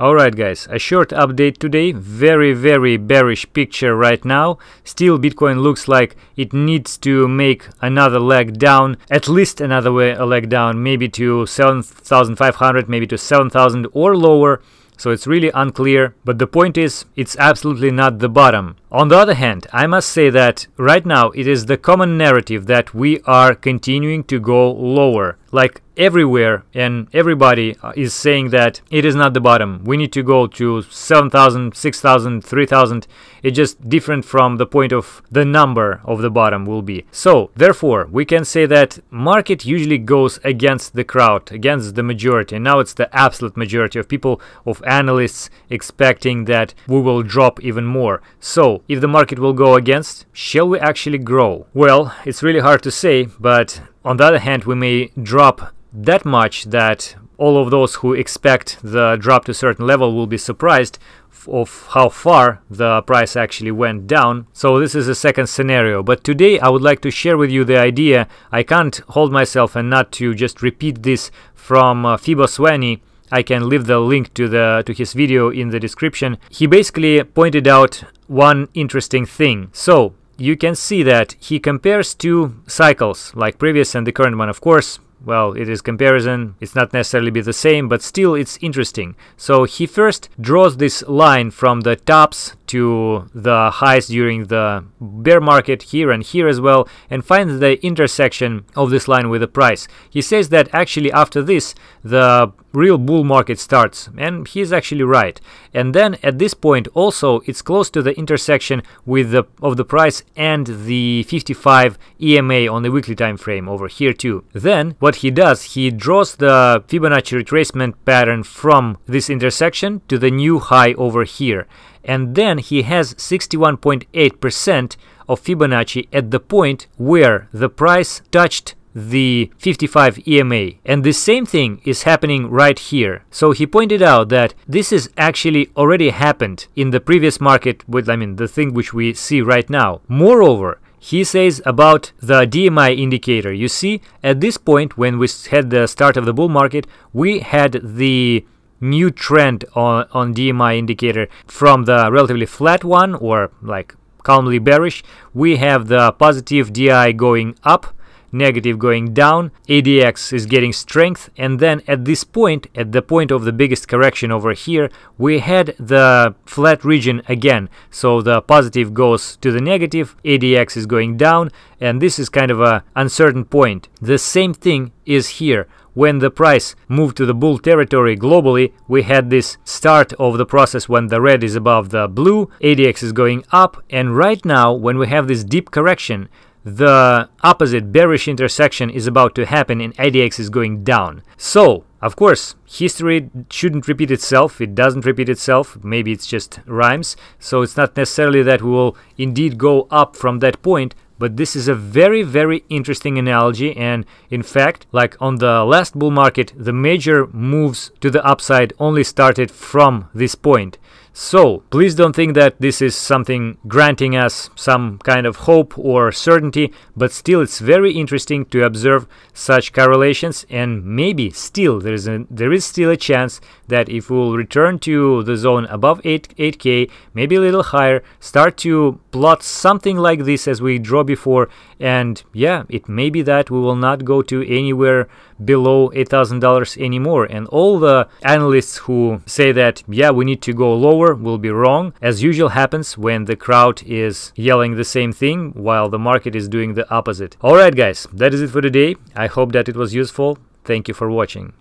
Alright guys, a short update today, very very bearish picture right now, still Bitcoin looks like it needs to make another leg down, at least another way, a leg down, maybe to 7,500, maybe to 7,000 or lower, so it's really unclear, but the point is, it's absolutely not the bottom. On the other hand, I must say that right now it is the common narrative that we are continuing to go lower like everywhere and everybody uh, is saying that it is not the bottom we need to go to 7000 6000 3000 it's just different from the point of the number of the bottom will be so therefore we can say that market usually goes against the crowd against the majority and now it's the absolute majority of people of analysts expecting that we will drop even more so if the market will go against shall we actually grow well it's really hard to say but on the other hand, we may drop that much that all of those who expect the drop to a certain level will be surprised of how far the price actually went down. So this is the second scenario. But today I would like to share with you the idea. I can't hold myself and not to just repeat this from uh, Fibo Sweeney. I can leave the link to the to his video in the description. He basically pointed out one interesting thing. So you can see that he compares two cycles, like previous and the current one, of course. Well, it is comparison, it's not necessarily be the same, but still it's interesting. So he first draws this line from the tops to the highs during the bear market here and here as well and finds the intersection of this line with the price. He says that actually after this the real bull market starts and he's actually right. And then at this point also it's close to the intersection with the of the price and the 55 EMA on the weekly time frame over here too. Then what he does he draws the Fibonacci retracement pattern from this intersection to the new high over here and then he has 61.8% of Fibonacci at the point where the price touched the 55 EMA. And the same thing is happening right here. So he pointed out that this is actually already happened in the previous market with, I mean, the thing which we see right now. Moreover, he says about the DMI indicator. You see, at this point, when we had the start of the bull market, we had the new trend on, on DMI indicator from the relatively flat one or like calmly bearish. We have the positive DI going up negative going down, ADX is getting strength, and then at this point, at the point of the biggest correction over here, we had the flat region again. So the positive goes to the negative, ADX is going down, and this is kind of a uncertain point. The same thing is here when the price moved to the bull territory globally, we had this start of the process when the red is above the blue, ADX is going up, and right now when we have this deep correction, the opposite bearish intersection is about to happen and ADX is going down. So, of course, history shouldn't repeat itself. It doesn't repeat itself. Maybe it's just rhymes. So it's not necessarily that we will indeed go up from that point, but this is a very, very interesting analogy. And in fact, like on the last bull market, the major moves to the upside only started from this point. So please don't think that this is something granting us some kind of hope or certainty, but still it's very interesting to observe such correlations and maybe still there is a, there is still a chance that if we'll return to the zone above 8 8k, maybe a little higher, start to plot something like this as we draw before and yeah, it may be that we will not go to anywhere below $8,000 anymore and all the analysts who say that yeah, we need to go lower follower will be wrong, as usual happens when the crowd is yelling the same thing while the market is doing the opposite. Alright guys, that is it for today. I hope that it was useful. Thank you for watching.